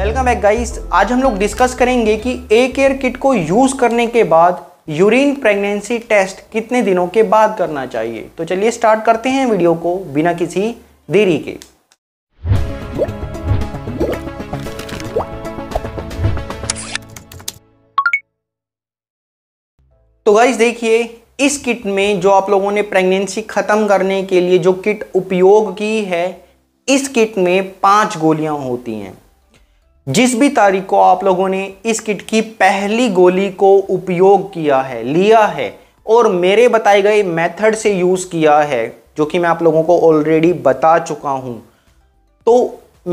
welcome back guys आज हम लोग डिस्कस करेंगे कि ए केयर किट को यूज़ करने के बाद यूरिन प्रेगनेंसी टेस्ट कितने दिनों के बाद करना चाहिए तो चलिए स्टार्ट करते हैं वीडियो को बिना किसी देरी के तो गाइस देखिए इस किट में जो आप लोगों ने प्रेगनेंसी ख़त्म करने के लिए जो किट उपयोग की है इस किट में पांच गोलियां होती हैं जिस भी तारीख को आप लोगों ने इस किट की पहली गोली को उपयोग किया है लिया है और मेरे बताए गए मेथड से यूज़ किया है जो कि मैं आप लोगों को ऑलरेडी बता चुका हूं तो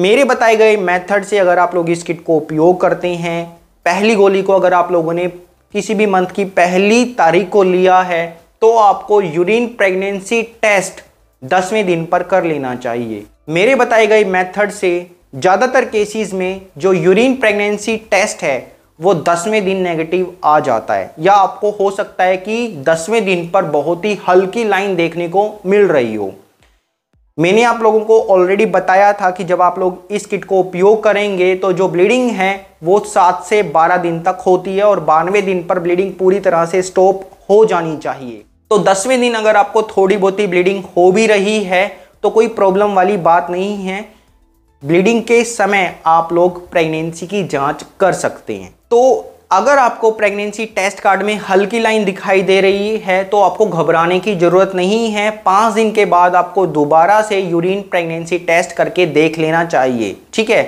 मेरे बताए गए मेथड से अगर आप लोग इस किट को उपयोग करते हैं पहली गोली को अगर आप लोगों ने किसी भी मंथ की पहली तारीख को लिया है तो आपको यूरिन प्रेगनेंसी टेस्ट दसवें दिन पर कर लेना चाहिए मेरे बताए गए मेथड से ज़्यादातर केसेस में जो यूरिन प्रेगनेंसी टेस्ट है वो दसवें दिन नेगेटिव आ जाता है या आपको हो सकता है कि दसवें दिन पर बहुत ही हल्की लाइन देखने को मिल रही हो मैंने आप लोगों को ऑलरेडी बताया था कि जब आप लोग इस किट को उपयोग करेंगे तो जो ब्लीडिंग है वो सात से बारह दिन तक होती है और बानवे दिन पर ब्लीडिंग पूरी तरह से स्टॉप हो जानी चाहिए तो दसवें दिन अगर आपको थोड़ी बहुत ही ब्लीडिंग हो भी रही है तो कोई प्रॉब्लम वाली बात नहीं है ब्लीडिंग के समय आप लोग प्रेगनेंसी की जांच कर सकते हैं तो अगर आपको प्रेगनेंसी टेस्ट कार्ड में हल्की लाइन दिखाई दे रही है तो आपको घबराने की ज़रूरत नहीं है पांच दिन के बाद आपको दोबारा से यूरिन प्रेगनेंसी टेस्ट करके देख लेना चाहिए ठीक है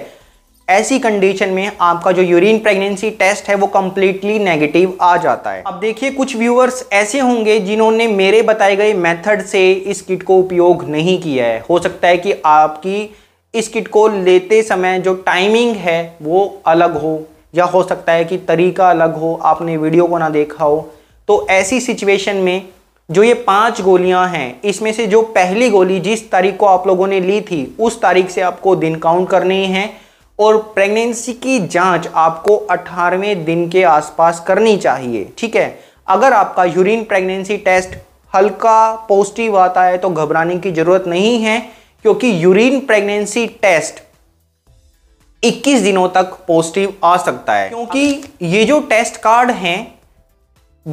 ऐसी कंडीशन में आपका जो यूरिन प्रेगनेंसी टेस्ट है वो कम्प्लीटली नेगेटिव आ जाता है अब देखिए कुछ व्यूअर्स ऐसे होंगे जिन्होंने मेरे बताए गए मेथड से इस किट को उपयोग नहीं किया है हो सकता है कि आपकी इस किट को लेते समय जो टाइमिंग है वो अलग हो या हो सकता है कि तरीका अलग हो आपने वीडियो को ना देखा हो तो ऐसी सिचुएशन में जो ये पांच गोलियां हैं इसमें से जो पहली गोली जिस तारीख को आप लोगों ने ली थी उस तारीख से आपको दिन काउंट करने हैं और प्रेगनेंसी की जांच आपको 18वें दिन के आसपास करनी चाहिए ठीक है अगर आपका यूरिन प्रेगनेंसी टेस्ट हल्का पॉजिटिव आता है तो घबराने की ज़रूरत नहीं है क्योंकि यूरिन प्रेगनेंसी टेस्ट 21 दिनों तक पॉजिटिव आ सकता है क्योंकि ये जो टेस्ट कार्ड है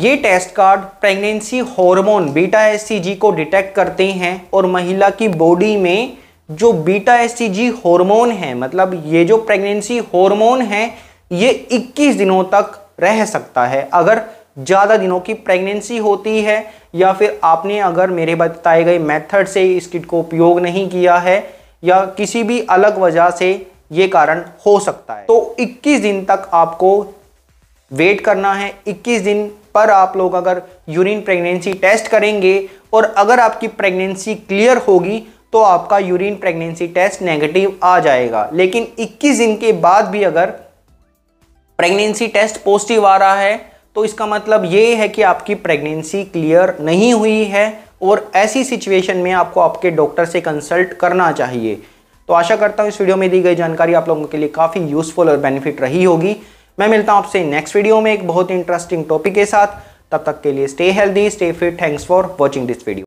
ये test card pregnancy hormone beta S को डिटेक्ट करते हैं और महिला की बॉडी में जो बीटा एस हार्मोन है मतलब ये जो प्रेगनेंसी हार्मोन है ये 21 दिनों तक रह सकता है अगर ज़्यादा दिनों की प्रेगनेंसी होती है या फिर आपने अगर मेरे बताए गए मेथड से इस किट को उपयोग नहीं किया है या किसी भी अलग वजह से ये कारण हो सकता है तो 21 दिन तक आपको वेट करना है 21 दिन पर आप लोग अगर यूरिन प्रेगनेंसी टेस्ट करेंगे और अगर आपकी प्रेगनेंसी क्लियर होगी तो आपका यूरिन प्रेगनेंसी टेस्ट नेगेटिव आ जाएगा लेकिन 21 दिन के बाद भी अगर प्रेगनेंसी टेस्ट पॉजिटिव आ रहा है तो इसका मतलब ये है कि आपकी प्रेगनेंसी क्लियर नहीं हुई है और ऐसी सिचुएशन में आपको आपके डॉक्टर से कंसल्ट करना चाहिए तो आशा करता हूँ इस वीडियो में दी गई जानकारी आप लोगों के लिए काफ़ी यूज़फुल और बेनिफिट रही होगी मैं मिलता हूँ आपसे नेक्स्ट वीडियो में एक बहुत इंटरेस्टिंग टॉपिक के साथ तब तक के लिए stay healthy stay fit thanks for watching this video